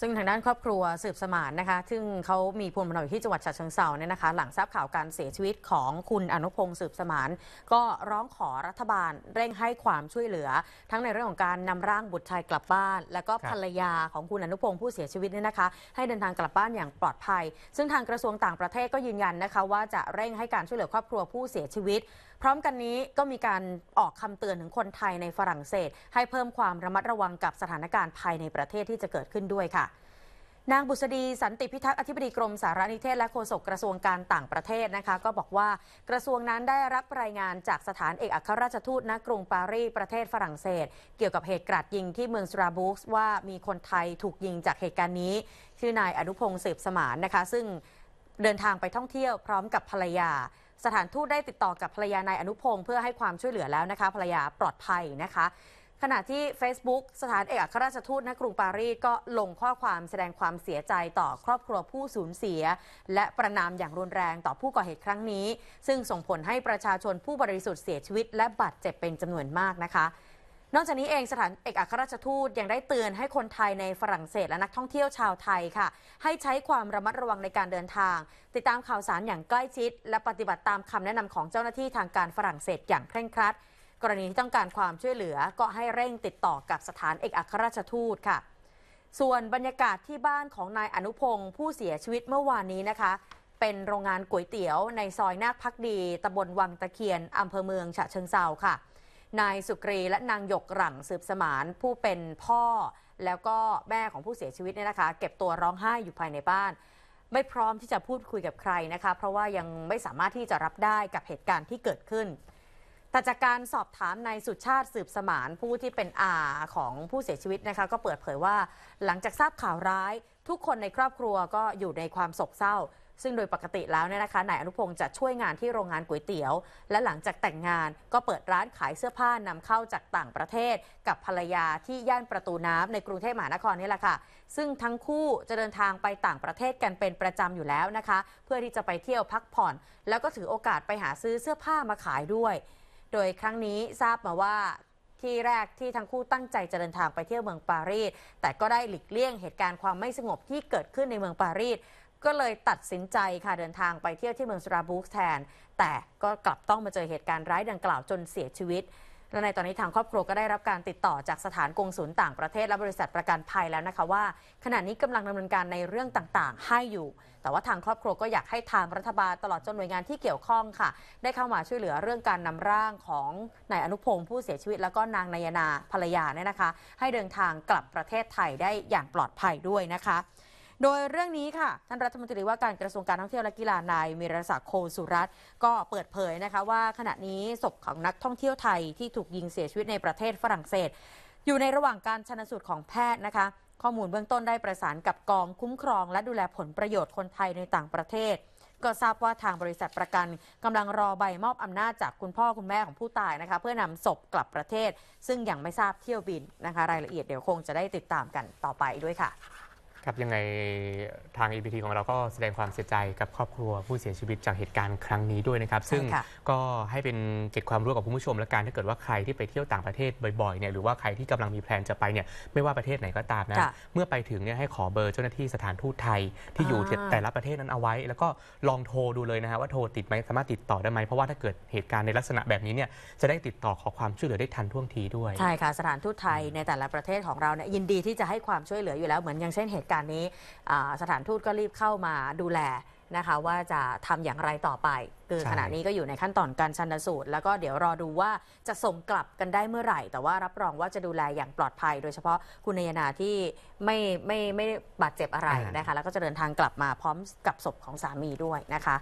ซึ่งทางด้านครอบครัวสืบสมานนะคะ ซึ่งเขามีพลเนอยู่ที่จังหวัดฉะเชิงเซาเนี่ยนะคะ หลังทราบข่าวการเสียชีวิตของคุณอนุพงศ์สืบสมานก็ร้องขอรัฐบาลเร่งให้ความช่วยเหลือ ทั้งในเรื่องของการนำร่างบุตรชายกลับบ้านและก็ภรรยาของคุณอนุพงศ์ผู้เสียชีวิตเนี่ยนะคะ ให้เดินทางกลับบ้านอย่างปลอดภัย ซึ่งทางกระทรวงต่างประเทศก็ยืนยันนะคะ ว่าจะเร่งให้การช่วยเหลือครอบครัวผู้เสียชีวิต พร้อมกันนี้ก็มีการออกคำเตือนถึงคนไทยในฝรั่งเศส ให้เพิ่มความระมัดระวังกับสถานการณ์ภายในประเทศที่จะเกิดขึ้นด้วยค่ะนางบุษดีสันติพิทักษ์อธิบดีกรมสารนิเทศและโฆษกกระทรวงการต่างประเทศนะคะ ก็บอกว่ากระทรวงนั้นได้รับรายงานจากสถานเอกอัครราชทูตณกรุงปารีสประเทศฝรั่งเศส เกี่ยวกับเหตุกราดยิงที่เมืองสตราบูกว่ามีคนไทยถูกยิงจากเหตุการณ์นี้ชื่อนายอนุพงศ์สืบสมานนะคะ ซึ่งเดินทางไปท่องเที่ยวพร้อมกับภรรยา สถานทูตได้ติดต่อกับภรรยานายอนุพงศ์เพื่อให้ความช่วยเหลือแล้วนะคะภรรยาปลอดภัยนะคะขณะที่ Facebook สถานเอกอัครราชทูตณกรุงปารีสก็ลงข้อความแสดงความเสียใจต่อครอบครัวผู้สูญเสีย และประนามอย่างรุนแรงต่อผู้ก่อเหตุครั้งนี้ ซึ่งส่งผลให้ประชาชนผู้บริสุทธิ์เสียชีวิตและบาดเจ็บเป็นจำนวนมากนะคะ นอกจากนี้เองสถานเอกอัครราชทูตยังได้เตือนให้คนไทยในฝรั่งเศสและนักท่องเที่ยวชาวไทยค่ะ ให้ใช้ความระมัดระวังในการเดินทาง ติดตามข่าวสารอย่างใกล้ชิด และปฏิบัติตามคำแนะนำของเจ้าหน้าที่ทางการฝรั่งเศสอย่างเคร่งครัดกรณีที่ต้องการความช่วยเหลือก็ให้เร่งติดต่อกับสถานเอกอัครราชทูตค่ะ ส่วนบรรยากาศที่บ้านของนายอนุพงศ์ผู้เสียชีวิตเมื่อวานนี้นะคะ เป็นโรงงานก๋วยเตี๋ยวในซอยนาคพักดีตำบลวังตะเคียนอำเภอเมืองฉะเชิงเซาค่ะ นายสุกรีและนางหยกหลังสืบสมาน ผู้เป็นพ่อ แล้วก็แม่ของผู้เสียชีวิตเนี่ยนะคะ เก็บตัวร้องไห้อยู่ภายในบ้าน ไม่พร้อมที่จะพูดคุยกับใครนะคะ เพราะว่ายังไม่สามารถที่จะรับได้กับเหตุการณ์ที่เกิดขึ้นแต่จากการสอบถามนายสุชาติสืบสมานผู้ที่เป็นอาของผู้เสียชีวิตนะคะ ก็เปิดเผยว่าหลังจากทราบข่าวร้ายทุกคนในครอบครัวก็อยู่ในความโศกเศร้า ซึ่งโดยปกติแล้วเนี่ยนะคะนายอนุพงศ์จะช่วยงานที่โรงงานก๋วยเตี๋ยว และหลังจากแต่งงานก็เปิดร้านขายเสื้อผ้านำเข้าจากต่างประเทศ กับภรรยาที่ย่านประตูน้ำ ในกรุงเทพมหานครนี่แหละค่ะซึ่งทั้งคู่จะเดินทางไปต่างประเทศกันเป็นประจำอยู่แล้วนะคะ เพื่อที่จะไปเที่ยวพักผ่อน แล้วก็ถือโอกาสไปหาซื้อเสื้อผ้ามาขายด้วยโดยครั้งนี้ทราบมาว่าที่แรกที่ทั้งคู่ตั้งใจจะเดินทางไปเที่ยวเมืองปารีสแต่ก็ได้หลีกเลี่ยงเหตุการณ์ความไม่สงบที่เกิดขึ้นในเมืองปารีสก็เลยตัดสินใจค่ะเดินทางไปเที่ยวที่เมืองสตราบูสแทน แต่ก็กลับต้องมาเจอเหตุการณ์ร้ายดังกล่าวจนเสียชีวิตและในตอนนี้ทางครอบครัวก็ได้รับการติดต่อจากสถานกงศูนย์ต่างประเทศและบริษัทประกันภัยแล้วนะคะว่า ขณะนี้กำลังดำเนินการในเรื่องต่างๆให้อยู่ แต่ว่าทางครอบครัวก็อยากให้ทางรัฐบาลตลอดจนหน่วยงานที่เกี่ยวข้องค่ะ ได้เข้ามาช่วยเหลือเรื่องการนำร่างของนายอนุพงศ์ผู้เสียชีวิตแล้วก็นางนายนาภรรยาเนี่ยนะคะ ให้เดินทางกลับประเทศไทยได้อย่างปลอดภัยด้วยนะคะโดยเรื่องนี้ค่ะ ท่านรัฐมนตรีว่าการกระทรวงการท่องเที่ยวและกีฬานายมีรศักดิ์โคสุรัตน์ก็เปิดเผยนะคะว่าขณะนี้ศพของนักท่องเที่ยวไทยที่ถูกยิงเสียชีวิตในประเทศฝรั่งเศส อยู่ในระหว่างการชนสูตรของแพทย์นะคะ ข้อมูลเบื้องต้นได้ประสานกับกองคุ้มครอง และดูแลผลประโยชน์คนไทยในต่างประเทศ ก็ทราบว่าทางบริษัทประกันกำลังรอใบมอบอำนาจจากคุณพ่อคุณแม่ของผู้ตายนะคะเพื่อนำศพกลับประเทศ ซึ่งยังไม่ทราบเที่ยวบินนะคะรายละเอียดเดี๋ยวคงจะได้ติดตามกันต่อไปด้วยค่ะครับ ยังไงทาง EPT ของเราก็แสดงความเสียใจกับครอบครัวผู้เสียชีวิตจากเหตุการณ์ครั้งนี้ด้วยนะครับ ซึ่งก็ให้เป็นเก็บความรู้กับผู้ชม และกันถ้าเกิดว่าใครที่ไปเที่ยวต่างประเทศบ่อยๆเนี่ยหรือว่าใครที่กำลังมีแพลนจะไปเนี่ยไม่ว่าประเทศไหนก็ตามนะ เมื่อไปถึงเนี่ยให้ขอเบอร์เจ้าหน้าที่สถานทูตไทยที่อยู่แต่ละประเทศนั้นเอาไว้ แล้วก็ลองโทรดูเลยนะฮะว่าโทรติดไหมสามารถติดต่อได้ไหมเพราะว่าถ้าเกิดเหตุการณ์ในลักษณะแบบนี้เนี่ยจะได้ติดต่อขอความช่วยเหลือได้ทันท่วงทีด้วยใช่ค่ะสถานทูตไทยในแต่ละประเทศของเราเนี่ยยินดีที่จะให้ความช่วยเหลืออยู่แล้วเหมือนอย่างเช่นเหตุตุการณ์นี้สถานทูตก็รีบเข้ามาดูแลนะคะ ว่าจะทำอย่างไรต่อไปคือขณะนี้ก็อยู่ในขั้นตอนการชันสูตร แล้วก็เดี๋ยวรอดูว่าจะส่งกลับกันได้เมื่อไหร่ แต่ว่ารับรองว่าจะดูแลอย่างปลอดภัย โดยเฉพาะคุณนายนาที่ไม่ไม่ไม่บาดเจ็บอะไรนะคะแล้วก็จะเดินทางกลับมาพร้อมกับศพของสามีด้วยนะคะ